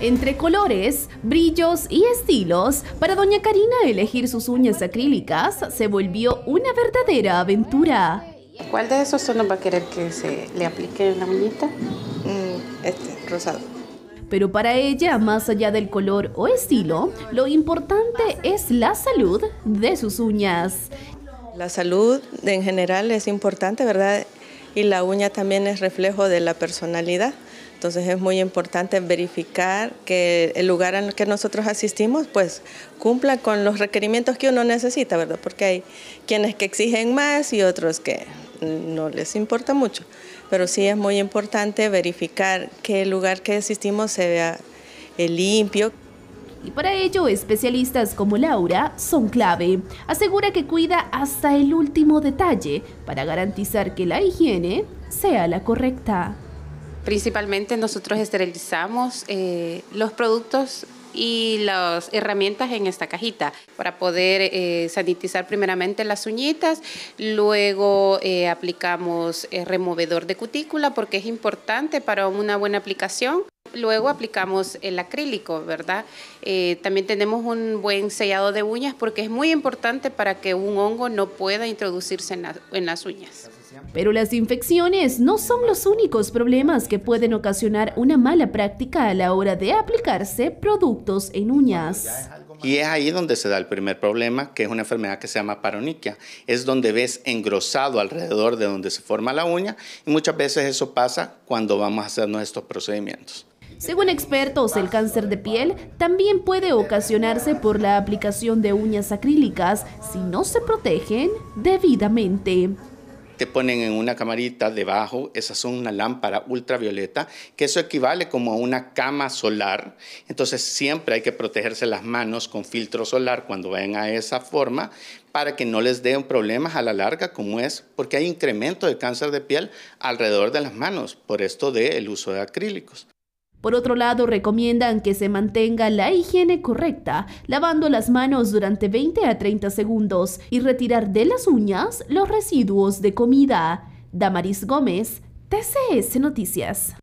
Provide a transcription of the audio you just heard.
Entre colores, brillos y estilos, para doña Karina elegir sus uñas acrílicas se volvió una verdadera aventura. ¿Cuál de esos que va a querer que se le aplique en la uñita? Mm, este, rosado. Pero para ella, más allá del color o estilo, lo importante es la salud de sus uñas. La salud en general es importante, ¿verdad? y la uña también es reflejo de la personalidad. Entonces es muy importante verificar que el lugar al que nosotros asistimos pues cumpla con los requerimientos que uno necesita, ¿verdad? Porque hay quienes que exigen más y otros que no les importa mucho. Pero sí es muy importante verificar que el lugar que asistimos se vea eh, limpio y para ello especialistas como Laura son clave. Asegura que cuida hasta el último detalle para garantizar que la higiene sea la correcta. Principalmente nosotros esterilizamos eh, los productos y las herramientas en esta cajita para poder eh, sanitizar primeramente las uñitas, luego eh, aplicamos el removedor de cutícula porque es importante para una buena aplicación. Luego aplicamos el acrílico, ¿verdad? Eh, también tenemos un buen sellado de uñas porque es muy importante para que un hongo no pueda introducirse en, las uñas. Pero las infecciones no son los únicos problemas que pueden ocasionar una mala práctica a la hora de aplicarse productos en uñas. Y es ahí donde se da el primer problema, que es una enfermedad que se llama paroniquia. Es donde ves engrosado alrededor de donde se forma la uña y muchas veces eso pasa cuando vamos a hacer nuestros procedimientos. Según expertos, el cáncer de piel también puede ocasionarse por la aplicación de uñas acrílicas si no se protegen debidamente te ponen en una camarita debajo, esas son una lámpara ultravioleta, que eso equivale como a una cama solar. Entonces siempre hay que protegerse las manos con filtro solar cuando vayan a esa forma para que no les den problemas a la larga como es, porque hay incremento de cáncer de piel alrededor de las manos por esto del uso de acrílicos. Por otro lado, recomiendan que se mantenga la higiene correcta, lavando las manos durante 20 a 30 segundos y retirar de las uñas los residuos de comida. Damaris Gómez, TCS Noticias.